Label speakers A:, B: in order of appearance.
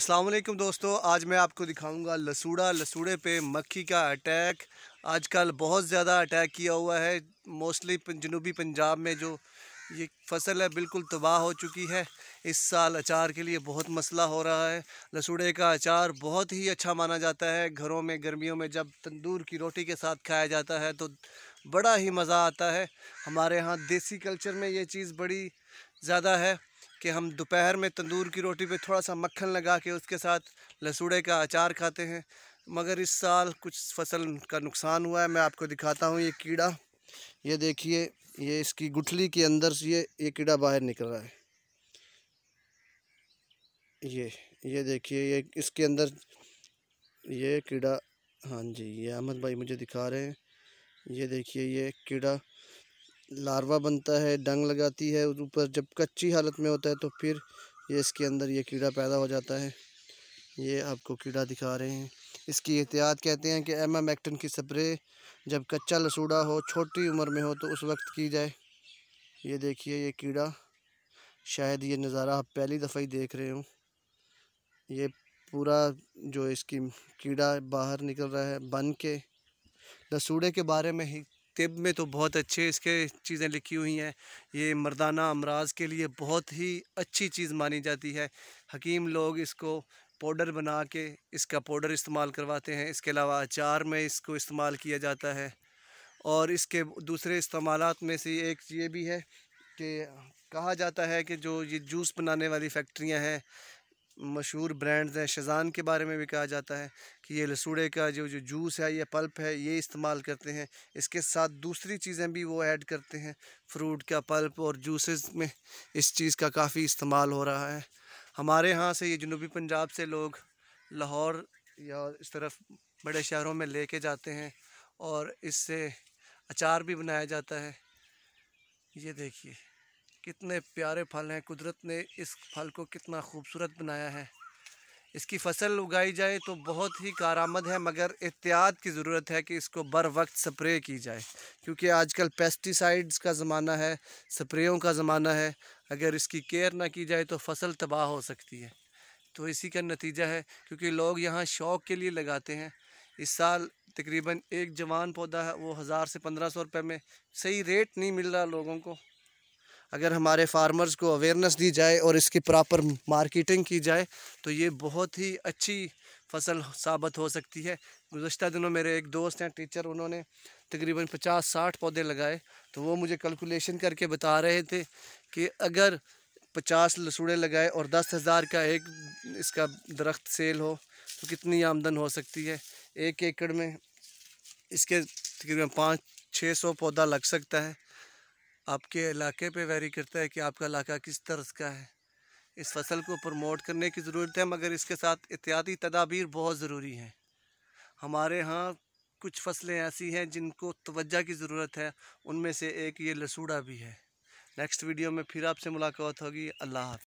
A: वालेकुम दोस्तों आज मैं आपको दिखाऊंगा लसूड़ा लसूड़े पे मक्खी का अटैक आजकल बहुत ज़्यादा अटैक किया हुआ है मोस्टली जनूबी पंजाब में जो ये फसल है बिल्कुल तबाह हो चुकी है इस साल अचार के लिए बहुत मसला हो रहा है लसूड़े का अचार बहुत ही अच्छा माना जाता है घरों में गर्मियों में जब तंदूर की रोटी के साथ खाया जाता है तो बड़ा ही मज़ा आता है हमारे यहाँ देसी कल्चर में ये चीज़ बड़ी ज़्यादा है कि हम दोपहर में तंदूर की रोटी पे थोड़ा सा मक्खन लगा के उसके साथ लसूड़े का अचार खाते हैं मगर इस साल कुछ फसल का नुकसान हुआ है मैं आपको दिखाता हूँ ये कीड़ा ये देखिए ये इसकी गुठली के अंदर से ये ये कीड़ा बाहर निकल रहा है ये ये देखिए ये इसके अंदर ये कीड़ा हाँ जी ये अहमद भाई मुझे दिखा रहे हैं ये देखिए ये कीड़ा लार्वा बनता है डंग लगाती है ऊपर जब कच्ची हालत में होता है तो फिर ये इसके अंदर ये कीड़ा पैदा हो जाता है ये आपको कीड़ा दिखा रहे हैं इसकी एहतियात कहते हैं कि एम एक्टन की स्प्रे जब कच्चा लसूड़ा हो छोटी उम्र में हो तो उस वक्त की जाए ये देखिए ये कीड़ा शायद ये नज़ारा आप पहली दफ़ा ही देख रहे हो ये पूरा जो इसकी कीड़ा बाहर निकल रहा है बन के दसूड़े के बारे में ही तिब में तो बहुत अच्छे इसके चीज़ें लिखी हुई हैं ये मर्दाना अमराज के लिए बहुत ही अच्छी चीज़ मानी जाती है हकीम लोग इसको पाउडर बना के इसका पाउडर इस्तेमाल करवाते हैं इसके अलावा अचार में इसको इस्तेमाल किया जाता है और इसके दूसरे इस्तेमाल में से एक ये भी है कि कहा जाता है कि जो ये जूस बनाने वाली फैक्ट्रियाँ हैं मशहूर ब्रांड्स हैं शज़ान के बारे में भी कहा जाता है कि ये लसूड़े का जो जो जूस है या पल्प है ये इस्तेमाल करते हैं इसके साथ दूसरी चीज़ें भी वो ऐड करते हैं फ्रूट का पल्प और जूसेस में इस चीज़ का काफ़ी इस्तेमाल हो रहा है हमारे यहाँ से ये जनूबी पंजाब से लोग लाहौर या इस तरफ बड़े शहरों में लेके जाते हैं और इससे अचार भी बनाया जाता है ये देखिए कितने प्यारे फल हैं कुदरत ने इस फल को कितना खूबसूरत बनाया है इसकी फसल उगाई जाए तो बहुत ही कारामद है मगर एहतियात की ज़रूरत है कि इसको बर वक्त स्प्रे की जाए क्योंकि आजकल पेस्टिसाइड्स का ज़माना है स्प्रेयों का ज़माना है अगर इसकी केयर ना की जाए तो फसल तबाह हो सकती है तो इसी का नतीजा है क्योंकि लोग यहाँ शौक़ के लिए लगाते हैं इस साल तकरीबन एक जवान पौधा है वो हज़ार से पंद्रह सौ रुपये में सही रेट नहीं मिल रहा लोगों को अगर हमारे फार्मर्स को अवेयरनेस दी जाए और इसकी प्रॉपर मार्केटिंग की जाए तो ये बहुत ही अच्छी फसल साबित हो सकती है गुज्त दिनों मेरे एक दोस्त हैं टीचर उन्होंने तकरीबन पचास साठ पौधे लगाए तो वो मुझे कैलकुलेशन करके बता रहे थे कि अगर पचास लसूड़े लगाए और दस हज़ार का एक इसका दरख्त सेल हो तो कितनी आमदन हो सकती है एक एकड़ में इसके तकरीबन पाँच छः सौ पौधा लग सकता है आपके इलाके पे वेरी करता है कि आपका इलाका किस तरह का है इस फसल को प्रमोट करने की ज़रूरत है मगर इसके साथ एहतियाती तदाबीर बहुत ज़रूरी हैं हमारे यहाँ कुछ फसलें ऐसी हैं जिनको तोज्जह की ज़रूरत है उनमें से एक ये लसूड़ा भी है नेक्स्ट वीडियो में फिर आपसे मुलाकात होगी अल्लाह